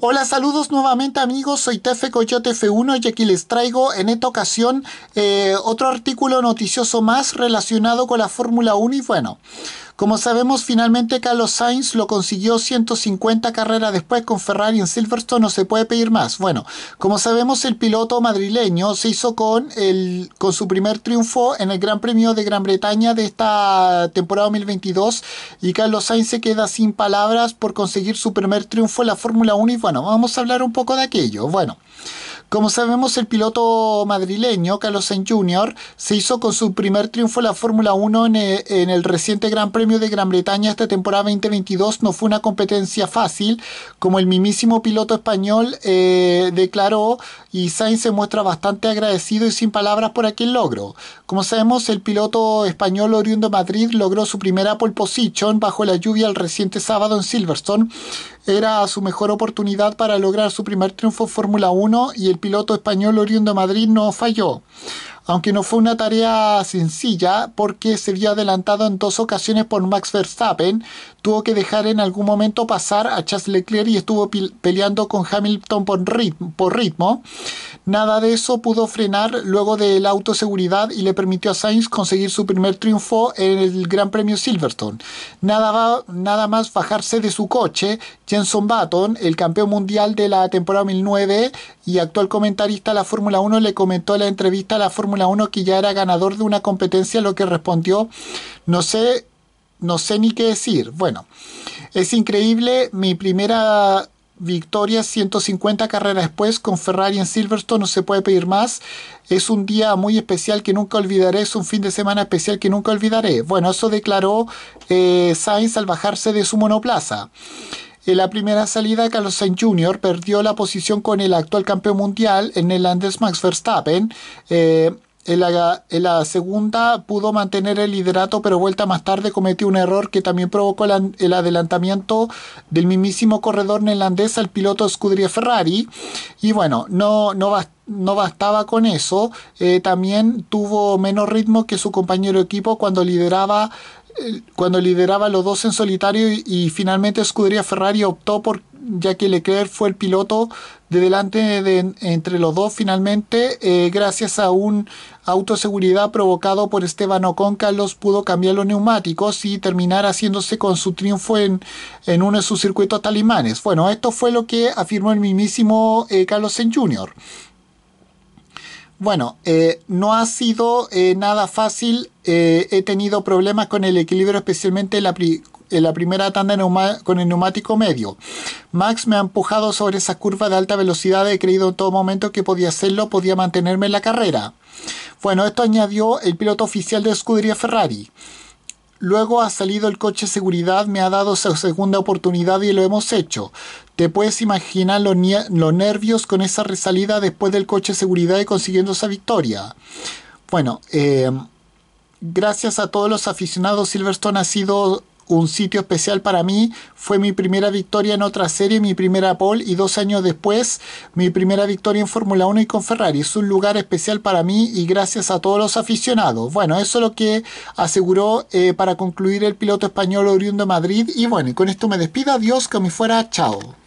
Hola, saludos nuevamente amigos, soy Tefe Coyote F1 y aquí les traigo en esta ocasión eh, otro artículo noticioso más relacionado con la Fórmula 1 y bueno, como sabemos, finalmente Carlos Sainz lo consiguió 150 carreras después con Ferrari en Silverstone, no se puede pedir más. Bueno, como sabemos, el piloto madrileño se hizo con, el, con su primer triunfo en el Gran Premio de Gran Bretaña de esta temporada 2022 y Carlos Sainz se queda sin palabras por conseguir su primer triunfo en la Fórmula 1 y bueno, vamos a hablar un poco de aquello. Bueno. Como sabemos, el piloto madrileño Carlos Sainz Jr. se hizo con su primer triunfo en la Fórmula 1 e, en el, reciente Gran Premio de Gran Bretaña esta temporada 2022. No fue una competencia fácil, como el mismísimo piloto español eh, declaró, y Sainz se muestra bastante agradecido y sin palabras por aquel logro. Como sabemos, el piloto español oriundo de Madrid logró su primera pole position bajo la lluvia el reciente sábado en Silverstone. Era su mejor oportunidad para lograr su primer triunfo en Fórmula 1 y el piloto español oriundo de Madrid no falló aunque no fue una tarea sencilla porque se vio adelantado en dos ocasiones por Max Verstappen, tuvo que dejar en algún momento pasar a Charles Leclerc y estuvo peleando con Hamilton por ritmo, Nada de eso pudo frenar luego de la autoseguridad y le permitió a Sainz conseguir su primer triunfo en el Gran Premio Silverstone. Nada, más bajarse de su coche, Jenson Button, el campeón mundial de la temporada 2009 y actual comentarista de la Fórmula 1, le comentó en la entrevista a la Fórmula Fórmula 1 que ya era ganador de una competencia, lo que respondió, no sé, no sé ni qué decir. Bueno, es increíble, mi primera victoria 150 carreras después con Ferrari en Silverstone, no se puede pedir más. Es un día muy especial que nunca olvidaré, es un fin de semana especial que nunca olvidaré. Bueno, eso declaró eh, Sainz al bajarse de su monoplaza. En la primera salida, Carlos Sainz Jr. perdió la posición con el actual campeón mundial, el neerlandés Max Verstappen. Eh, en la, segunda pudo mantener el liderato, pero vuelta más tarde cometió un error que también provocó el, adelantamiento del mismísimo corredor neerlandés al piloto Scuderia Ferrari. Y bueno, no, no bastaba con eso. Eh, también tuvo menos ritmo que su compañero equipo cuando lideraba cuando lideraba los dos en solitario y, finalmente Scuderia Ferrari optó por ya que Leclerc fue el piloto de delante de, entre los dos finalmente eh, gracias a un autoseguridad provocado por Esteban Ocon Carlos pudo cambiar los neumáticos y terminar haciéndose con su triunfo en, en uno de sus circuitos talimanes bueno esto fue lo que afirmó el mismísimo eh, Carlos Sainz Jr. Bueno, eh, no ha sido nada fácil eh, he tenido problemas con el equilibrio, especialmente en la, primera tanda con el neumático medio. Max me ha empujado sobre esa curva de alta velocidad. He creído en todo momento que podía hacerlo, podía mantenerme en la carrera. Bueno, esto añadió el piloto oficial de escudería Ferrari. Luego ha salido el coche de seguridad, me ha dado su segunda oportunidad y lo hemos hecho. Te puedes imaginar los, los nervios con esa resalida después del coche de seguridad y consiguiendo esa victoria. Bueno, eh, gracias a todos los aficionados, Silverstone ha sido un sitio especial para mí. Fue mi primera victoria en otra serie, mi primera pole y dos años después mi primera victoria en Fórmula 1 y con Ferrari. Es un lugar especial para mí y gracias a todos los aficionados. Bueno, eso es lo que aseguró eh, para concluir el piloto español oriundo Madrid. Y bueno, con esto me despido. Adiós, que me fuera. Chao.